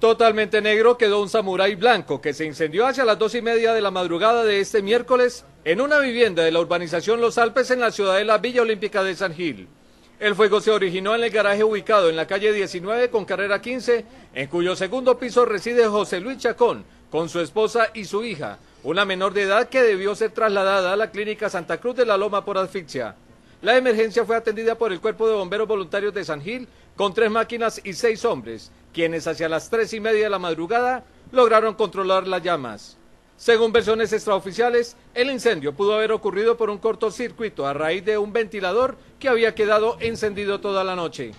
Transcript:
Totalmente negro quedó un samurái blanco que se incendió hacia las dos y media de la madrugada de este miércoles en una vivienda de la urbanización Los Alpes en la ciudad de la Villa Olímpica de San Gil. El fuego se originó en el garaje ubicado en la calle 19 con carrera 15, en cuyo segundo piso reside José Luis Chacón con su esposa y su hija, una menor de edad que debió ser trasladada a la clínica Santa Cruz de la Loma por asfixia. La emergencia fue atendida por el Cuerpo de Bomberos Voluntarios de San Gil, con tres máquinas y seis hombres, quienes hacia las tres y media de la madrugada lograron controlar las llamas. Según versiones extraoficiales, el incendio pudo haber ocurrido por un cortocircuito a raíz de un ventilador que había quedado encendido toda la noche.